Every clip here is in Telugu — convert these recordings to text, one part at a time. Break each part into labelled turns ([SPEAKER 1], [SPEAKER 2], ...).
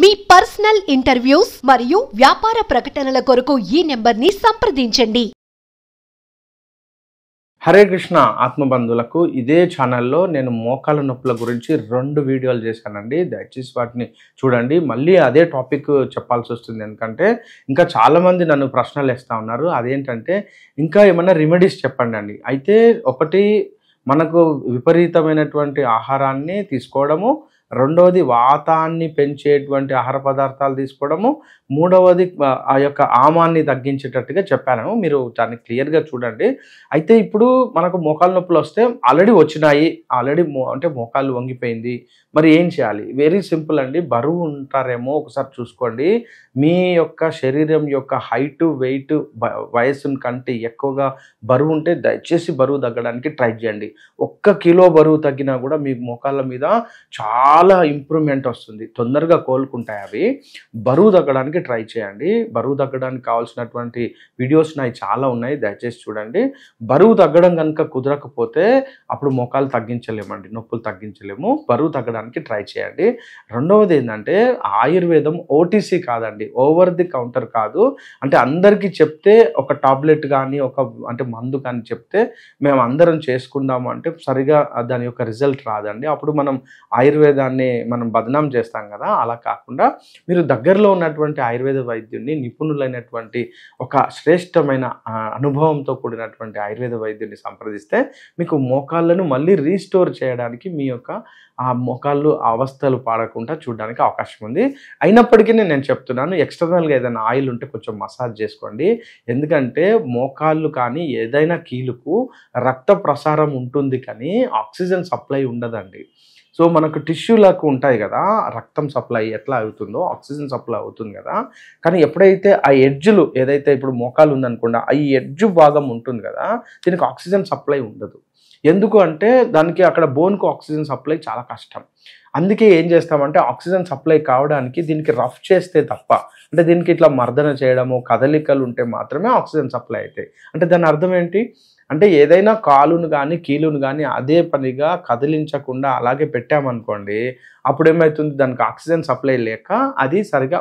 [SPEAKER 1] మీ పర్సనల్ ఇంటర్వ్యూస్ మరియు వ్యాపార ప్రకటనల కొరకు ఈ నెంబర్ని సంప్రదించండి హరే కృష్ణ ఆత్మబంధులకు ఇదే ఛానల్లో నేను మోకాల నొప్పుల గురించి రెండు వీడియోలు చేశానండి దయచేసి వాటిని చూడండి మళ్ళీ అదే టాపిక్ చెప్పాల్సి వస్తుంది ఎందుకంటే ఇంకా చాలామంది నన్ను ప్రశ్నలు వేస్తూ ఉన్నారు అదేంటంటే ఇంకా ఏమైనా రెమెడీస్ చెప్పండి అండి అయితే ఒకటి మనకు విపరీతమైనటువంటి ఆహారాన్ని తీసుకోవడము రెండవది వాతాన్ని పెంచేటువంటి ఆహార పదార్థాలు తీసుకోవడము మూడవది ఆ యొక్క ఆమాన్ని తగ్గించేటట్టుగా చెప్పాను మీరు దాన్ని క్లియర్గా చూడండి అయితే ఇప్పుడు మనకు మోకాలు నొప్పులు వస్తే ఆల్రెడీ వచ్చినాయి ఆల్రెడీ అంటే మోకాలు వంగిపోయింది మరి ఏం చేయాలి వెరీ సింపుల్ అండి బరువు ఉంటారేమో ఒకసారి చూసుకోండి మీ యొక్క శరీరం యొక్క హైటు వెయిట్ వయస్సును కంటే ఎక్కువగా బరువు ఉంటే దయచేసి బరువు తగ్గడానికి ట్రై చేయండి ఒక్క కిలో బరువు తగ్గినా కూడా మీ మోకాళ్ళ మీద చాలా చాలా ఇంప్రూవ్మెంట్ వస్తుంది తొందరగా కోలుకుంటాయి అవి బరువు తగ్గడానికి ట్రై చేయండి బరువు తగ్గడానికి కావాల్సినటువంటి వీడియోస్ నాయి చాలా ఉన్నాయి దయచేసి చూడండి బరువు తగ్గడం కనుక కుదరకపోతే అప్పుడు మొఖాలు తగ్గించలేమండి నొప్పులు తగ్గించలేము బరువు తగ్గడానికి ట్రై చేయండి రెండవది ఏంటంటే ఆయుర్వేదం ఓటీసీ కాదండి ఓవర్ ది కౌంటర్ కాదు అంటే అందరికీ చెప్తే ఒక టాబ్లెట్ కానీ ఒక అంటే మందు కానీ చెప్తే మేము అందరం చేసుకుందాము అంటే సరిగా దాని యొక్క రిజల్ట్ రాదండి అప్పుడు మనం ఆయుర్వేదాన్ని దాన్ని మనం బదనాం చేస్తాం కదా అలా కాకుండా మీరు దగ్గరలో ఉన్నటువంటి ఆయుర్వేద వైద్యుడిని నిపుణులైనటువంటి ఒక శ్రేష్టమైన అనుభవంతో కూడినటువంటి ఆయుర్వేద వైద్యుడిని సంప్రదిస్తే మీకు మోకాళ్ళను మళ్ళీ రీస్టోర్ చేయడానికి మీ యొక్క ఆ మోకాళ్ళు అవస్థలు పాడకుండా చూడడానికి అవకాశం ఉంది అయినప్పటికీ నేను చెప్తున్నాను ఎక్స్టర్నల్గా ఏదైనా ఆయిల్ ఉంటే కొంచెం మసాజ్ చేసుకోండి ఎందుకంటే మోకాళ్ళు కానీ ఏదైనా కీలుకు రక్త ప్రసారం ఉంటుంది కానీ ఆక్సిజన్ సప్లై ఉండదండి సో మనకు టిష్యూలకు ఉంటాయి కదా రక్తం సప్లై ఎట్లా అవుతుందో ఆక్సిజన్ సప్లై అవుతుంది కదా కానీ ఎప్పుడైతే ఆ ఎడ్జ్లు ఏదైతే ఇప్పుడు మోకాలు ఉందనుకోండి ఆ ఎడ్జ్ భాగం ఉంటుంది కదా దీనికి ఆక్సిజన్ సప్లై ఉండదు ఎందుకు అంటే దానికి అక్కడ బోన్కు ఆక్సిజన్ సప్లై చాలా కష్టం అందుకే ఏం చేస్తామంటే ఆక్సిజన్ సప్లై కావడానికి దీనికి రఫ్ చేస్తే తప్ప అంటే దీనికి ఇట్లా మర్దన చేయడము కదలికలు ఉంటే మాత్రమే ఆక్సిజన్ సప్లై అవుతాయి అంటే దాని అర్థం ఏంటి అంటే ఏదైనా కాలును కానీ కీలును కానీ అదే పనిగా కదిలించకుండా అలాగే పెట్టామనుకోండి అప్పుడు ఏమవుతుంది దానికి ఆక్సిజన్ సప్లై లేక అది సరిగా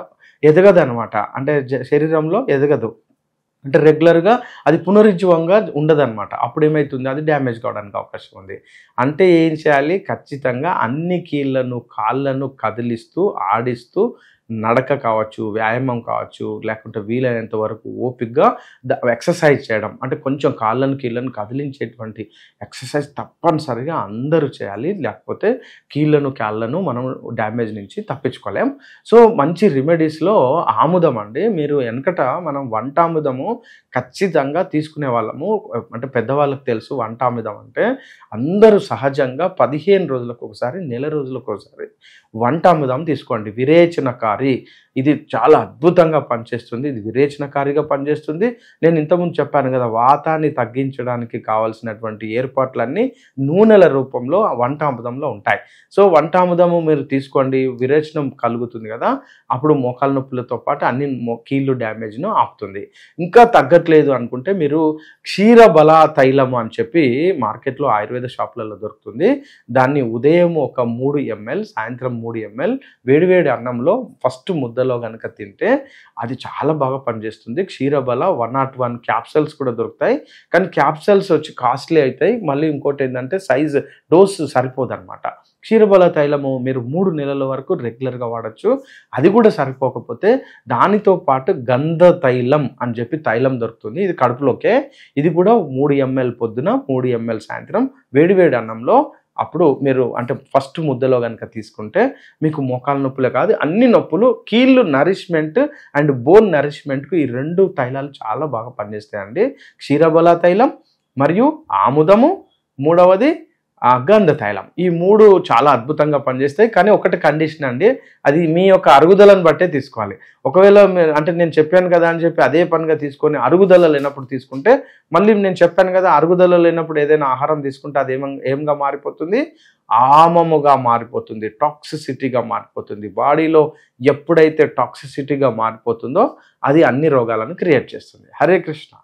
[SPEAKER 1] ఎదగదు అనమాట అంటే శరీరంలో ఎదగదు అంటే రెగ్యులర్గా అది పునరుజ్జీవంగా ఉండదన్నమాట అప్పుడు ఏమవుతుంది అది డ్యామేజ్ కావడానికి అవకాశం ఉంది అంటే ఏం చేయాలి ఖచ్చితంగా అన్ని కీళ్లను కాళ్ళను కదిలిస్తూ ఆడిస్తూ నడక కావచ్చు వ్యాయామం కావచ్చు లేకుంటే వీలైనంత వరకు ఓపిక్గా ఎక్సర్సైజ్ చేయడం అంటే కొంచెం కాళ్ళను కీళ్ళను కదిలించేటువంటి ఎక్సర్సైజ్ తప్పనిసరిగా అందరూ చేయాలి లేకపోతే కీళ్ళను కాళ్ళను మనం డ్యామేజ్ నుంచి తప్పించుకోలేం సో మంచి రెమెడీస్లో ఆముదం అండి మీరు వెనకట మనం వంట ఆముదము ఖచ్చితంగా తీసుకునే వాళ్ళము అంటే పెద్దవాళ్ళకి తెలుసు వంట ఆముదం అంటే అందరూ సహజంగా పదిహేను రోజులకు ఒకసారి నెల రోజులకు ఒకసారి వంట ఆముదం తీసుకోండి విరేచనకారి п р ఇది చాలా అద్భుతంగా పనిచేస్తుంది ఇది విరేచనకారిగా పనిచేస్తుంది నేను ఇంతకుముందు చెప్పాను కదా వాతాన్ని తగ్గించడానికి కావాల్సినటువంటి ఏర్పాట్లన్నీ నూనెల రూపంలో వంటాముదంలో ఉంటాయి సో వంటాముదము మీరు తీసుకోండి విరేచనం కలుగుతుంది కదా అప్పుడు మోకాల నొప్పులతో పాటు అన్ని కీళ్ళు డ్యామేజ్ను ఆపుతుంది ఇంకా తగ్గట్లేదు అనుకుంటే మీరు క్షీర బల తైలము అని చెప్పి మార్కెట్లో ఆయుర్వేద షాపులలో దొరుకుతుంది దాన్ని ఉదయం ఒక మూడు ఎంఎల్ సాయంత్రం మూడు ఎంఎల్ వేడివేడి అన్నంలో ఫస్ట్ ముద్ద మధ్యలో కనుక తింటే అది చాలా బాగా పనిచేస్తుంది Ksheerabala one naught one capsules కూడా దొరుకుతాయి కానీ క్యాప్సల్స్ వచ్చి కాస్ట్లీ అవుతాయి మళ్ళీ ఇంకోటి ఏంటంటే సైజ్ డోస్ సరిపోదు అనమాట క్షీరబల తైలము మీరు మూడు నెలల వరకు రెగ్యులర్గా వాడచ్చు అది కూడా సరిపోకపోతే దానితో పాటు గంధ తైలం అని చెప్పి తైలం దొరుకుతుంది ఇది కడుపులోకే ఇది కూడా మూడు ఎంఎల్ పొద్దున మూడు ఎంఎల్ సాయంత్రం వేడివేడి అన్నంలో అప్పుడు మీరు అంటే ఫస్ట్ ముద్దలో కనుక తీసుకుంటే మీకు మోకాల నొప్పులే కాదు అన్ని నొప్పులు కీళ్ళు నరిష్మెంట్ అండ్ బోన్ నరిష్మెంట్కు ఈ రెండు తైలాలు చాలా బాగా పనిచేస్తాయండి క్షీరబల తైలం మరియు ఆముదము మూడవది గంధ తైలం ఈ మూడు చాలా అద్భుతంగా పనిచేస్తాయి కానీ ఒకటి కండిషన్ అండి అది మీ యొక్క అరుగుదలను బట్టే తీసుకోవాలి ఒకవేళ అంటే నేను చెప్పాను కదా అని చెప్పి అదే పనిగా తీసుకొని అరుగుదల లేనప్పుడు తీసుకుంటే మళ్ళీ నేను చెప్పాను కదా అరుగుదల లేనప్పుడు ఏదైనా ఆహారం తీసుకుంటే అది ఏమంగా మారిపోతుంది ఆమముగా మారిపోతుంది టాక్సిసిటీగా మారిపోతుంది బాడీలో ఎప్పుడైతే టాక్సిసిటీగా మారిపోతుందో అది అన్ని రోగాలను క్రియేట్ చేస్తుంది హరే కృష్ణ